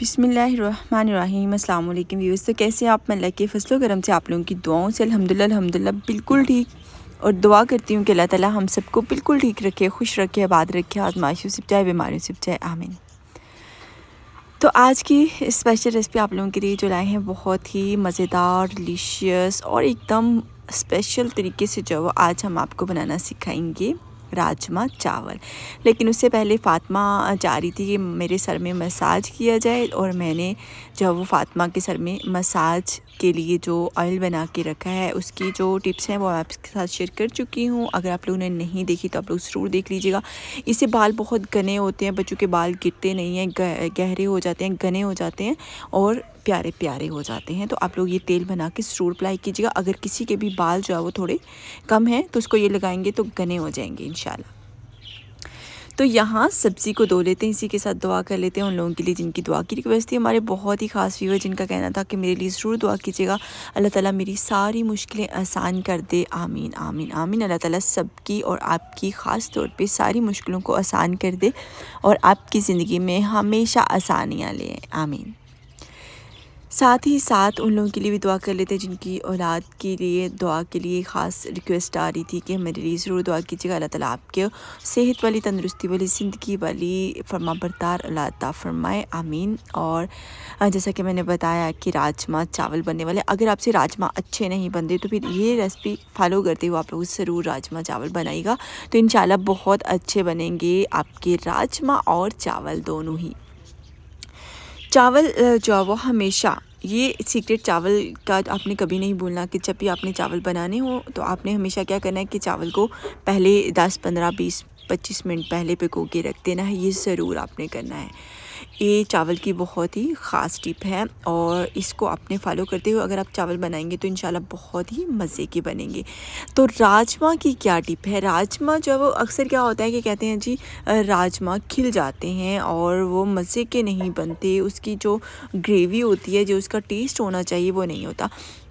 बिसमीम अल्लाम व्यूज़ तो कैसे आप मैं अल्लाह के फसलो करम से आप लोगों की दुआओं से अलहमदिल्ला अलहमदिल्ला बिल्कुल ठीक और दुआ करती हूँ कि अल्लाह ताला हम सबको बिल्कुल ठीक रखे खुश रखे आबाद रखे आजमाइशों से बचाए बीमारियों से बचाए आमीन तो आज की स्पेशल रेसिपी आप लोगों के लिए जो लाए हैं बहुत ही मज़ेदार डिलीशियस और एकदम स्पेशल तरीके से जो आज हम आपको बनाना सिखाएंगे राजमा चावल लेकिन उससे पहले फ़ातिमा चाह रही थी कि मेरे सर में मसाज किया जाए और मैंने जो वो फ़ातिमा के सर में मसाज के लिए जो ऑयल बना के रखा है उसकी जो टिप्स हैं वो आपके साथ शेयर कर चुकी हूँ अगर आप लोगों ने नहीं देखी तो आप लोग ज़रूर देख लीजिएगा इससे बाल बहुत घने होते हैं बच्चों के बाल गिरते नहीं हैं गहरे हो जाते हैं घने हो जाते हैं और प्यारे प्यारे हो जाते हैं तो आप लोग ये तेल बना के ज़रूर अप्लाई कीजिएगा अगर किसी के भी बाल जो है वो थोड़े कम हैं तो उसको ये लगाएंगे तो गने हो जाएंगे इन तो यहाँ सब्ज़ी को धो लेते हैं इसी के साथ दुआ कर लेते हैं उन लोगों के लिए जिनकी दुआ की रिक्वेस्ट थी हमारे बहुत ही खास है जिनका कहना था कि मेरे लिए ज़रूर दुआ कीजिएगा अल्लाह ताला मेरी सारी मुश्किलें आसान कर दे आमीन आमीन आमीन अल्लाह ताला सबकी और आपकी ख़ास तौर पे सारी मुश्किलों को आसान कर दे और आपकी ज़िंदगी में हमेशा आसानियाँ लें आमीन साथ ही साथ उन लोगों के लिए भी दुआ कर लेते हैं जिनकी औलाद के लिए दुआ के लिए ख़ास रिक्वेस्ट आ रही थी कि मेरे लिए ज़रूर दुआ कीजिएगा अल्लाह ताला आपके सेहत वाली तंदरुस्ती वाली ज़िंदगी वाली फरमा बरदार अल्लाह फरमाए आमीन और जैसा कि मैंने बताया कि राजमा चावल बनने वाले अगर आपसे राजमा अच्छे नहीं बनते तो फिर ये रेसिपी फॉलो करते हुए आप लोग ज़रूर राजमा चावल बनाएगा तो इन बहुत अच्छे बनेंगे आपके राजमा और चावल दोनों ही चावल जो है वो हमेशा ये सीक्रेट चावल का आपने कभी नहीं भूलना कि जब भी आपने चावल बनाने हो तो आपने हमेशा क्या करना है कि चावल को पहले दस पंद्रह बीस पच्चीस मिनट पहले भिगो के रख देना है ये ज़रूर आपने करना है ये चावल की बहुत ही ख़ास टिप है और इसको आपने फॉलो करते हुए अगर आप चावल बनाएंगे तो इन बहुत ही मज़े के बनेंगे तो राजमा की क्या टिप है राजमा जो वो अक्सर क्या होता है कि कहते हैं जी राजमा खिल जाते हैं और वो मज़े के नहीं बनते उसकी जो ग्रेवी होती है जो उसका टेस्ट होना चाहिए वो नहीं होता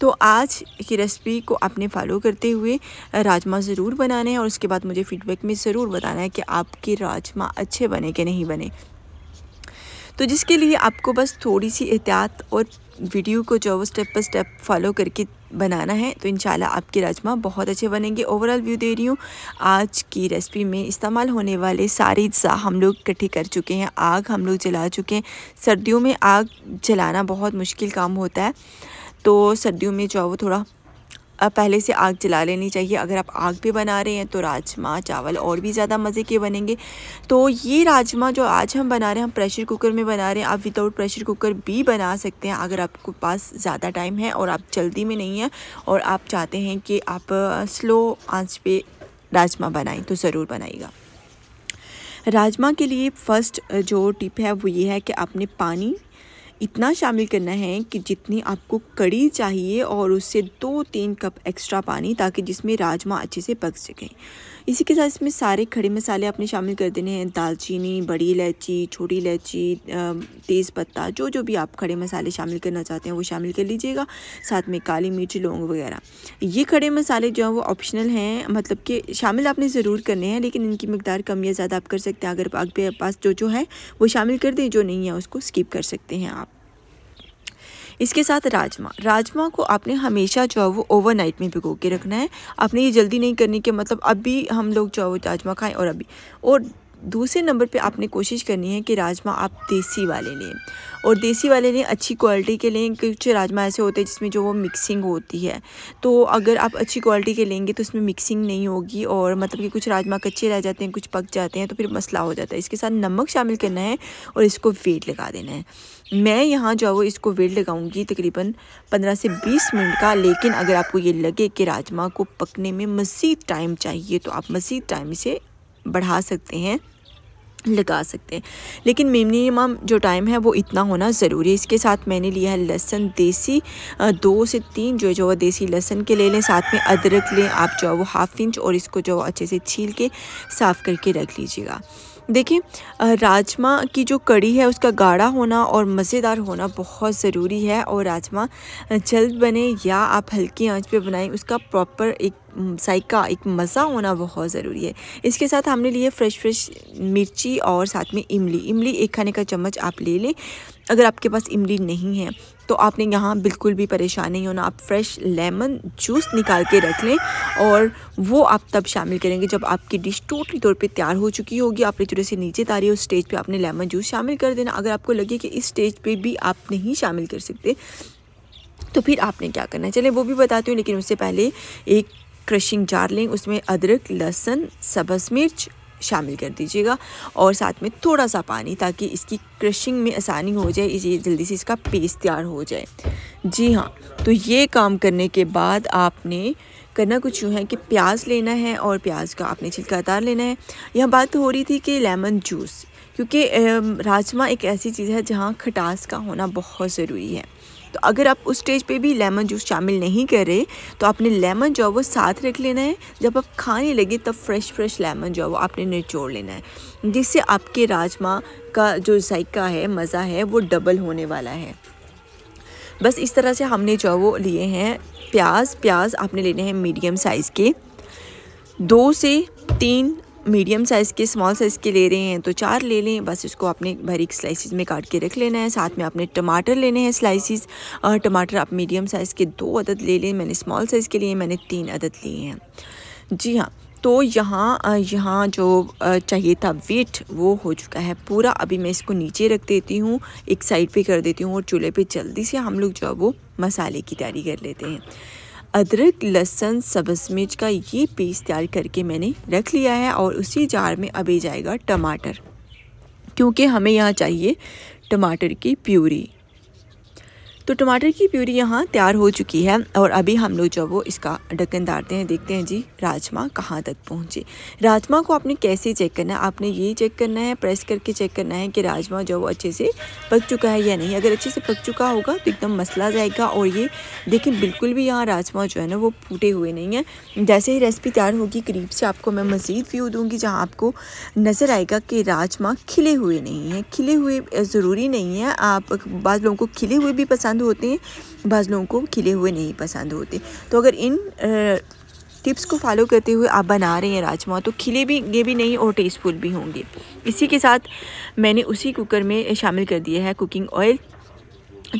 तो आज की रेसिपी को आपने फॉलो करते हुए राजमा ज़रूर बनाने हैं और उसके बाद मुझे फीडबैक में ज़रूर बताना है कि आपके राजमा अच्छे बने कि नहीं बने तो जिसके लिए आपको बस थोड़ी सी एहतियात और वीडियो को जो स्टेप बाई स्टेप फॉलो करके बनाना है तो इन आपके राजमा बहुत अच्छे बनेंगे ओवरऑल व्यू दे रही हूँ आज की रेसिपी में इस्तेमाल होने वाले सारे अज्जा हम लोग इकट्ठे कर चुके हैं आग हम लोग जला चुके हैं सर्दियों में आग जलाना बहुत मुश्किल काम होता है तो सर्दियों में जो है वो थोड़ा पहले से आग जला लेनी चाहिए अगर आप आग पे बना रहे हैं तो राजमा चावल और भी ज़्यादा मज़े के बनेंगे तो ये राजमा जो आज हम बना रहे हैं हम प्रेशर कुकर में बना रहे हैं आप विदाउट प्रेशर कुकर भी बना सकते हैं अगर आपके पास ज़्यादा टाइम है और आप जल्दी में नहीं हैं और आप चाहते हैं कि आप स्लो आँच पर राजमा बनाएँ तो ज़रूर बनाएगा राजमा के लिए फ़र्स्ट जो टिप है वो ये है कि आपने पानी इतना शामिल करना है कि जितनी आपको कड़ी चाहिए और उससे दो तीन कप एक्स्ट्रा पानी ताकि जिसमें राजमा अच्छे से पक सकें इसी के साथ इसमें सारे खड़े मसाले आपने शामिल कर देने हैं दालचीनी बड़ी इलायची छोटी इलायची तेज़ पत्ता जो जो भी आप खड़े मसाले शामिल करना चाहते हैं वो शामिल कर लीजिएगा साथ में काली मिर्च लौंग वगैरह ये खड़े मसाले जो हैं वो ऑप्शनल हैं मतलब कि शामिल आपने ज़रूर करने हैं लेकिन इनकी मकदार कम या ज़्यादा आप कर सकते हैं अगर आपके पास जो जो है वो शामिल कर दें जो नहीं है उसको स्किप कर सकते हैं आप इसके साथ राजमा राजमा को आपने हमेशा जो है वो ओवरनाइट में भिगो के रखना है आपने ये जल्दी नहीं करनी कि मतलब अभी हम लोग जो है वो राजमा खाएँ और अभी और दूसरे नंबर पे आपने कोशिश करनी है कि राजमा आप देसी वाले लें और देसी वाले लें अच्छी क्वालिटी के लें कुछ राजमा ऐसे होते हैं जिसमें जो वो मिक्सिंग होती है तो अगर आप अच्छी क्वालिटी के लेंगे तो उसमें मिक्सिंग नहीं होगी और मतलब कि कुछ राजमा कच्चे रह जाते हैं कुछ पक जाते हैं तो फिर मसला हो जाता है इसके साथ नमक शामिल करना है और इसको वेट लगा देना है मैं यहाँ जो है इसको वेट लगाऊंगी तकरीबन 15 से 20 मिनट का लेकिन अगर आपको ये लगे कि राजमा को पकने में मज़ीद टाइम चाहिए तो आप मज़ीद टाइम इसे बढ़ा सकते हैं लगा सकते हैं लेकिन मिनिमम जो टाइम है वो इतना होना ज़रूरी है इसके साथ मैंने लिया है लहसन देसी दो से तीन जो जो वो देसी लहसन के ले लें साथ में अदरक लें आप जो है वो हाफ़ इंच और इसको जो अच्छे से छील के साफ़ करके रख लीजिएगा देखिए राजमा की जो कड़ी है उसका गाढ़ा होना और मज़ेदार होना बहुत ज़रूरी है और राजमा जल्द बने या आप हल्की आंच पे बनाएं उसका प्रॉपर एक साइक का एक मज़ा होना बहुत ज़रूरी है इसके साथ हमने लिए फ्रेश फ्रेश मिर्ची और साथ में इमली इमली एक खाने का चम्मच आप ले लें अगर आपके पास इमली नहीं है तो आपने यहाँ बिल्कुल भी परेशान नहीं होना आप फ्रेश लेमन जूस निकाल के रख लें और वो आप तब शामिल करेंगे जब आपकी डिश टोटली तौर पे तैयार हो चुकी होगी आपने थोड़े से नीचे तारी उस स्टेज पे आपने लेमन जूस शामिल कर देना अगर आपको लगे कि इस स्टेज पे भी आप नहीं शामिल कर सकते तो फिर आपने क्या करना है चले वो भी बताती हूँ लेकिन उससे पहले एक क्रशिंग जार लें उसमें अदरक लहसुन सब्ज़ मिर्च शामिल कर दीजिएगा और साथ में थोड़ा सा पानी ताकि इसकी क्रशिंग में आसानी हो जाए ये जल्दी से इसका पेस्ट तैयार हो जाए जी हाँ तो ये काम करने के बाद आपने करना कुछ यूँ है कि प्याज लेना है और प्याज का आपने छिलका उतार लेना है यहाँ बात हो रही थी कि लेमन जूस क्योंकि राजमा एक ऐसी चीज़ है जहाँ खटास का होना बहुत ज़रूरी है तो अगर आप उस स्टेज पे भी लेमन जूस शामिल नहीं कर रहे तो आपने लेमन जो है वो साथ रख लेना है जब आप खाने लगे तब फ्रेश फ्रेश लेमन जो है वो आपने निचोड़ लेना है जिससे आपके राजमा का जो जायका है मज़ा है वो डबल होने वाला है बस इस तरह से हमने जो वो लिए हैं प्याज प्याज आपने लेने हैं मीडियम साइज़ के दो से तीन मीडियम साइज़ के स्मॉल साइज़ के ले रहे हैं तो चार ले लें बस इसको आपने बारीक स्लाइसिस में काट के रख लेना है साथ में आपने टमाटर लेने हैं स्लाइसिस टमाटर आप मीडियम साइज़ के दो अदद ले लें मैंने स्मॉल साइज़ के लिए मैंने तीन अदद लिए हैं जी हाँ तो यहाँ यहाँ जो चाहिए था वेट वो हो चुका है पूरा अभी मैं इसको नीचे रख देती हूँ एक साइड पे कर देती हूँ और चूल्हे पे जल्दी से हम लोग जो है वो मसाले की तैयारी कर लेते हैं अदरक लहसन सब्ज मिर्च का ये पेस्ट तैयार करके मैंने रख लिया है और उसी जार में अभी जाएगा टमाटर क्योंकि हमें यहाँ चाहिए टमाटर की प्यूरी तो टमाटर की प्यूरी यहाँ तैयार हो चुकी है और अभी हम लोग जब वो इसका ढक्कन डालते हैं देखते हैं जी राजमा कहाँ तक पहुँचे राजमा को आपने कैसे चेक करना है आपने ये चेक करना है प्रेस करके चेक करना है कि राजमा जो वो अच्छे से पक चुका है या नहीं अगर अच्छे से पक चुका होगा तो एकदम मसला जाएगा और ये देखिए बिल्कुल भी यहाँ राजमा जो है ना वो फूटे हुए नहीं हैं जैसे ही रेसिपी तैयार होगी करीब से आपको मैं मज़ीद व्यू दूँगी जहाँ आपको नज़र आएगा कि राजमा खिले हुए नहीं हैं खिले हुए ज़रूरी नहीं है आप बाद लोगों को खिले हुए भी पसंद पसंद होते हैं बाज़ लोगों को खिले हुए नहीं पसंद होते तो अगर इन टिप्स को फॉलो करते हुए आप बना रहे हैं राजमा तो खिले भी ये भी नहीं और टेस्टफुल भी होंगे इसी के साथ मैंने उसी कुकर में शामिल कर दिया है कुकिंग ऑयल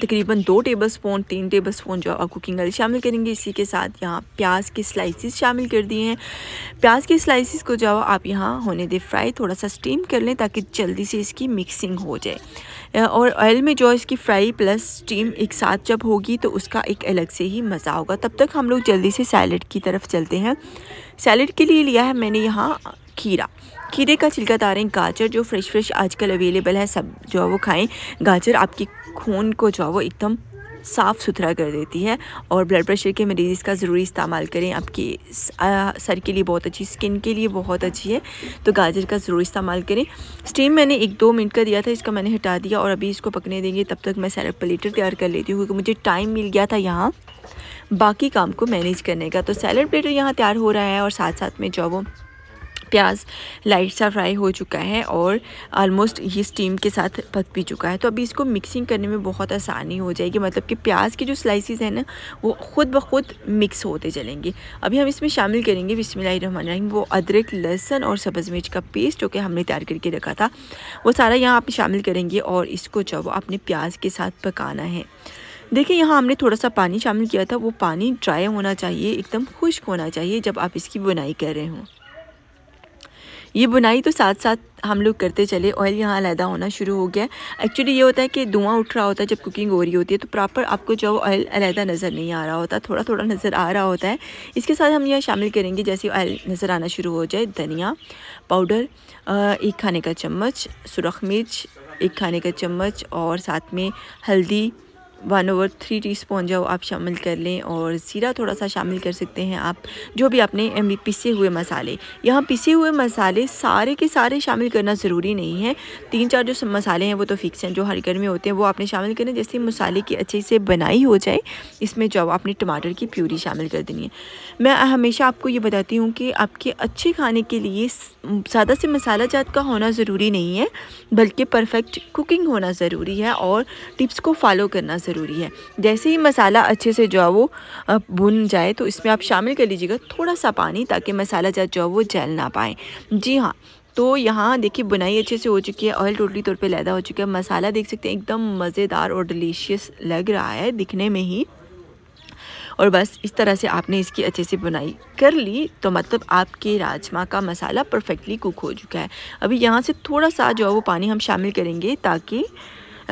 तकरीबन दो टेबल स्पून तीन टेबल स्पून जो आप कुकिंग ऑयल शामिल करेंगे इसी के साथ यहाँ प्याज के स्लाइसिस शामिल कर दिए हैं प्याज के स्लाइसिस को जो आप यहाँ होने दें फ्राई थोड़ा सा स्टीम कर लें ताकि जल्दी से इसकी मिक्सिंग हो जाए और ऑयल में जो इसकी फ्राई प्लस स्टीम एक साथ जब होगी तो उसका एक अलग से ही मज़ा होगा तब तक हम लोग जल्दी से सैलड की तरफ चलते हैं सैलड के लिए लिया है मैंने यहाँ खीरा खीरे का छिलका तारें गाजर जो फ्रेश फ्रेश आजकल अवेलेबल है सब जो है वो खाएं गाजर आपकी खून को जो है वो एकदम साफ़ सुथरा कर देती है और ब्लड प्रेशर के मरीज़ का ज़रूरी इस्तेमाल करें आपकी सर के लिए बहुत अच्छी स्किन के लिए बहुत अच्छी है तो गाजर का ज़रूर इस्तेमाल करें स्टीम मैंने एक दो मिनट का दिया था इसका मैंने हटा दिया और अभी इसको पकने देंगे तब तक मैं सैलड प्लेटर तैयार कर लेती हूँ क्योंकि मुझे टाइम मिल गया था यहाँ बाकी काम को मैनेज करने का तो सैलड प्लेटर यहाँ तैयार हो रहा है और साथ साथ में जो वो प्याज लाइट सा फ्राई हो चुका है और ऑलमोस्ट ये स्टीम के साथ पक भी चुका है तो अभी इसको मिक्सिंग करने में बहुत आसानी हो जाएगी मतलब कि प्याज के जो स्लाइसिस हैं ना वो ख़ुद ब खुद मिक्स होते चलेंगे अभी हम इसमें शामिल करेंगे बिस्मिल वो अदरक लहसन और सब्ज़ मिर्च का पेस्ट जो कि हमने तैयार करके रखा था वो सारा यहाँ आप शामिल करेंगे और इसको जब अपने प्याज के साथ पकाना है देखिए यहाँ हमने थोड़ा सा पानी शामिल किया था वो पानी ड्राई होना चाहिए एकदम खुश्क होना चाहिए जब आप इसकी बुनाई कर रहे हों ये बुनाई तो साथ साथ हम लोग करते चले ऑयल यहाँ अलहदा होना शुरू हो गया एक्चुअली ये होता है कि धुआं उठ रहा होता है जब कुकिंग हो रही होती है तो प्रॉपर आपको जो ऑयल अलहदा नज़र नहीं आ रहा होता थोड़ा थोड़ा नज़र आ रहा होता है इसके साथ हम यह शामिल करेंगे जैसे ऑयल नज़र आना शुरू हो जाए धनिया पाउडर एक खाने का चम्मच सुरख मिर्च एक खाने का चम्मच और साथ में हल्दी one over three teaspoon जो आप शामिल कर लें और ज़ीरा थोड़ा सा शामिल कर सकते हैं आप जो भी आपने पिसे हुए मसाले यहाँ पिसे हुए मसाले सारे के सारे शामिल करना ज़रूरी नहीं है तीन चार जो मसाले हैं वो तो फिक्स हैं जो हर घर में होते हैं वो आपने शामिल करें जैसे मसाले की अच्छे से बनाई हो जाए इसमें जो आपने टमाटर की प्यूरी शामिल कर देनी है मैं हमेशा आपको ये बताती हूँ कि आपके अच्छे खाने के लिए ज़्यादा से मसाला जात का होना ज़रूरी नहीं है बल्कि परफेक्ट कुकिंग होना ज़रूरी है और टिप्स को फॉलो करना ज़रूरी ज़रूरी है जैसे ही मसाला अच्छे से जो है वो भुन जाए तो इसमें आप शामिल कर लीजिएगा थोड़ा सा पानी ताकि मसाला जो है वो जल ना पाए जी हाँ तो यहाँ देखिए बुनाई अच्छे से हो चुकी है ऑयल टोटली तौर पे लैदा हो चुका है मसाला देख सकते हैं एकदम मज़ेदार और डिलीशियस लग रहा है दिखने में ही और बस इस तरह से आपने इसकी अच्छे से बुनाई कर ली तो मतलब आपके राजमा का मसाला परफेक्टली कुक हो चुका है अभी यहाँ से थोड़ा सा जो है वो पानी हम शामिल करेंगे ताकि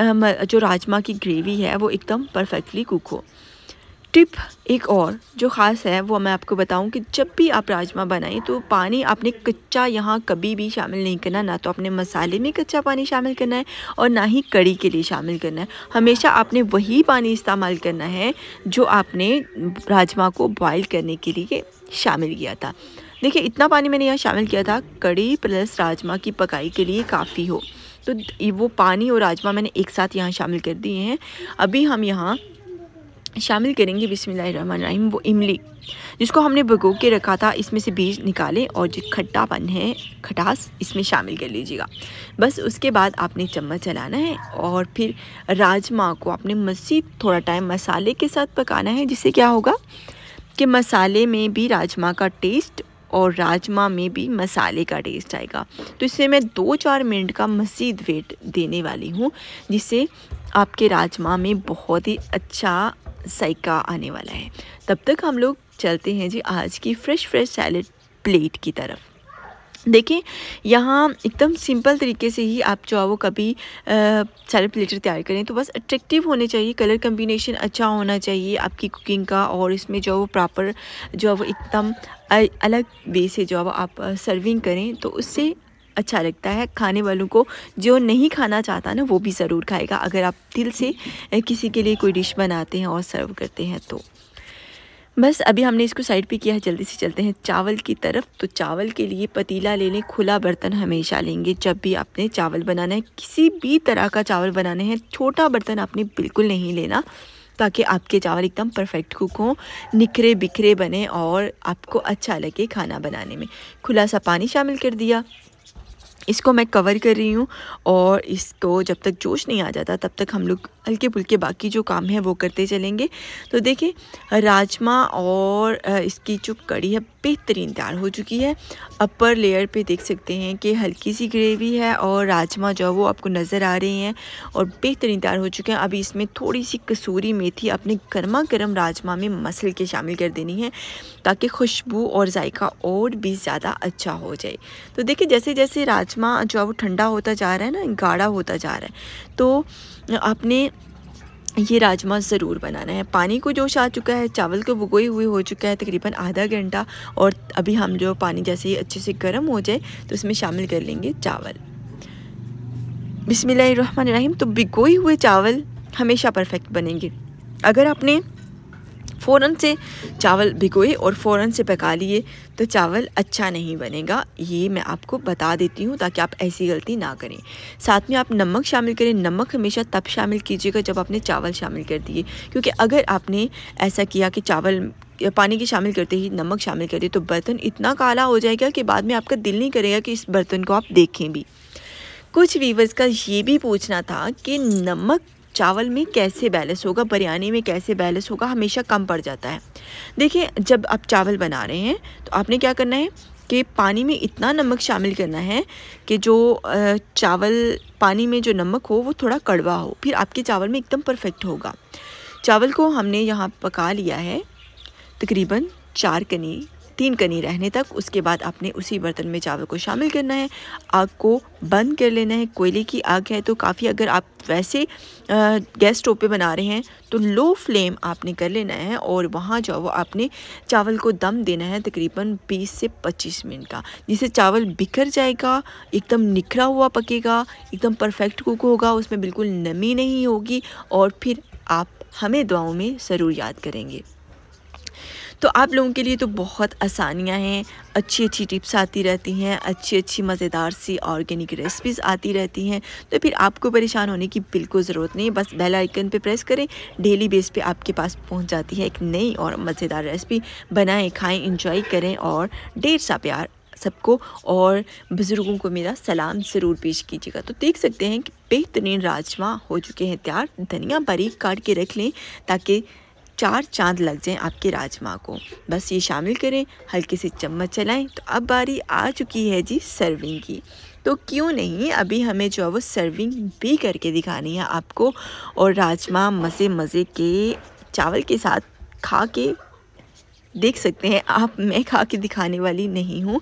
जो राजमा की ग्रेवी है वो एकदम परफेक्टली कुक हो टिप एक और जो ख़ास है वो मैं आपको बताऊं कि जब भी आप राजमा बनाएं तो पानी आपने कच्चा यहाँ कभी भी शामिल नहीं करना ना तो अपने मसाले में कच्चा पानी शामिल करना है और ना ही कड़ी के लिए शामिल करना है हमेशा आपने वही पानी इस्तेमाल करना है जो आपने राजमा को बॉयल करने के लिए शामिल किया था देखिए इतना पानी मैंने यहाँ शामिल किया था कड़ी प्लस राजमा की पकाई के लिए काफ़ी हो तो वो पानी और राजमा मैंने एक साथ यहाँ शामिल कर दिए हैं अभी हम यहाँ शामिल करेंगे बिसमीम वो इमली जिसको हमने भगो के रखा था इसमें से बीज निकालें और जो खट्टापन है खटास इसमें शामिल कर लीजिएगा बस उसके बाद आपने चम्मच चलाना है और फिर राजमा को आपने मज़ीद थोड़ा टाइम मसाले के साथ पकाना है जिससे क्या होगा कि मसाले में भी राजमा का टेस्ट और राजमा में भी मसाले का टेस्ट आएगा तो इससे मैं दो चार मिनट का मज़ीद वेट देने वाली हूँ जिससे आपके राजमा में बहुत ही अच्छा सैका आने वाला है तब तक हम लोग चलते हैं जी आज की फ्रेश फ्रेश सैलड प्लेट की तरफ देखिए यहाँ एकदम सिंपल तरीके से ही आप जो है वो कभी सैलड प्लेटर तैयार करें तो बस अट्रैक्टिव होने चाहिए कलर कम्बिनेशन अच्छा होना चाहिए आपकी कुकिंग का और इसमें जो है वो प्रॉपर जो है वो एकदम अलग वे से जो आप सर्विंग करें तो उससे अच्छा लगता है खाने वालों को जो नहीं खाना चाहता ना वो भी ज़रूर खाएगा अगर आप दिल से किसी के लिए कोई डिश बनाते हैं और सर्व करते हैं तो बस अभी हमने इसको साइड पे किया है जल्दी से चलते हैं चावल की तरफ तो चावल के लिए पतीला ले लें खुला बर्तन हमेशा लेंगे जब भी आपने चावल बनाना है किसी भी तरह का चावल बनाना है छोटा बर्तन आपने बिल्कुल नहीं लेना ताकि आपके चावल एकदम परफेक्ट कुक हों निखरे बिखरे बने और आपको अच्छा लगे खाना बनाने में खुलासा पानी शामिल कर दिया इसको मैं कवर कर रही हूँ और इसको जब तक जोश नहीं आ जाता तब तक हम लोग हल्के फुल्के बाकी जो काम है वो करते चलेंगे तो देखिए राजमा और इसकी जो कड़ी है बेहतरीन तैयार हो चुकी है अपर लेयर पे देख सकते हैं कि हल्की सी ग्रेवी है और राजमा जो है वो आपको नज़र आ रहे हैं और बेहतरीन तैयार हो चुके हैं अभी इसमें थोड़ी सी कसूरी मेथी अपने गर्मा गर्म राजमा में मसल के शामिल कर देनी है ताकि खुशबू और जायका और भी ज़्यादा अच्छा हो जाए तो देखिए जैसे जैसे राज पाँचवा जो है वो ठंडा होता जा रहा है ना गाढ़ा होता जा रहा है तो आपने ये राजमा ज़रूर बनाना है पानी को जोश आ चुका है चावल को भुगोए हुए हो चुका है तकरीबन आधा घंटा और अभी हम जो पानी जैसे ही अच्छे से गर्म हो जाए तो इसमें शामिल कर लेंगे चावल बिसमीम तो भिगोए हुए चावल हमेशा परफेक्ट बनेंगे अगर आपने फ़ौरन से चावल भिगोए और फ़ौरन से पका लिए तो चावल अच्छा नहीं बनेगा ये मैं आपको बता देती हूँ ताकि आप ऐसी गलती ना करें साथ में आप नमक शामिल करें नमक हमेशा तब शामिल कीजिएगा जब आपने चावल शामिल कर दिए क्योंकि अगर आपने ऐसा किया कि चावल पानी के शामिल करते ही नमक शामिल कर दिए तो बर्तन इतना काला हो जाएगा कि बाद में आपका दिल नहीं करेगा कि इस बर्तन को आप देखें भी कुछ वीवर्स का ये भी पूछना था कि नमक चावल में कैसे बैलेंस होगा बिरयानी में कैसे बैलेंस होगा हमेशा कम पड़ जाता है देखिए जब आप चावल बना रहे हैं तो आपने क्या करना है कि पानी में इतना नमक शामिल करना है कि जो चावल पानी में जो नमक हो वो थोड़ा कड़वा हो फिर आपके चावल में एकदम परफेक्ट होगा चावल को हमने यहाँ पका लिया है तकरीबन चार कनी तीन कनी रहने तक उसके बाद आपने उसी बर्तन में चावल को शामिल करना है आग को बंद कर लेना है कोयले की आग है तो काफ़ी अगर आप वैसे गैस स्टोव पे बना रहे हैं तो लो फ्लेम आपने कर लेना है और वहाँ जो वो आपने चावल को दम देना है तकरीबन 20 से 25 मिनट का जिससे चावल बिखर जाएगा एकदम निखरा हुआ पकेगा एकदम परफेक्ट कुक होगा उसमें बिल्कुल नमी नहीं होगी और फिर आप हमें दुआओं में ज़रूर याद करेंगे तो आप लोगों के लिए तो बहुत आसानियाँ हैं अच्छी अच्छी टिप्स आती रहती हैं अच्छी अच्छी मज़ेदार सी ऑर्गेनिक रेसिपीज़ आती रहती हैं तो फिर आपको परेशान होने की बिल्कुल ज़रूरत नहीं बस बेल आइकन पे प्रेस करें डेली बेस पे आपके पास पहुंच जाती है एक नई और मज़ेदार रेसिपी बनाएं खाएं इंजॉय करें और ढेर सा प्यार सबको और बुज़ुर्गों को मेरा सलाम ज़रूर पेश कीजिएगा तो देख सकते हैं कि बेहतरीन राजमा हो चुके हैं तैयार धनिया बारीक काट के रख लें ताकि चार चांद लग जाएं आपके राजमा को बस ये शामिल करें हल्के से चम्मच चलाएं तो अब बारी आ चुकी है जी सर्विंग की तो क्यों नहीं अभी हमें जो है वो सर्विंग भी करके दिखानी है आपको और राजमा मज़े मज़े के चावल के साथ खा के देख सकते हैं आप मैं खा के दिखाने वाली नहीं हूँ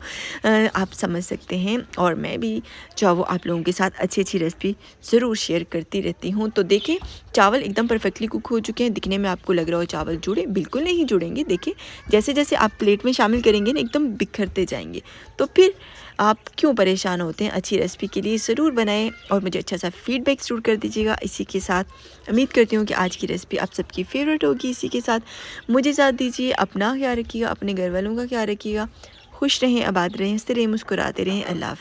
आप समझ सकते हैं और मैं भी चावल आप लोगों के साथ अच्छी अच्छी रेसिपी ज़रूर शेयर करती रहती हूँ तो देखें चावल एकदम परफेक्टली कुक हो चुके हैं दिखने में आपको लग रहा हो चावल जुड़े बिल्कुल नहीं जुड़ेंगे देखें जैसे जैसे आप प्लेट में शामिल करेंगे ना एकदम बिखरते जाएंगे तो फिर आप क्यों परेशान होते हैं अच्छी रेसिपी के लिए ज़रूर बनाएं और मुझे अच्छा सा फीडबैक ज़रूर कर दीजिएगा इसी के साथ उम्मीद करती हूँ कि आज की रेसिपी आप सबकी फेवरेट होगी इसी के साथ मुझे साथ दीजिए अपना ख्याल रखिएगा अपने घर वालों का ख्याल रखिएगा खुश रहें आबाद रहें हंसते रहें मुस्कुराते रहें अल्लाह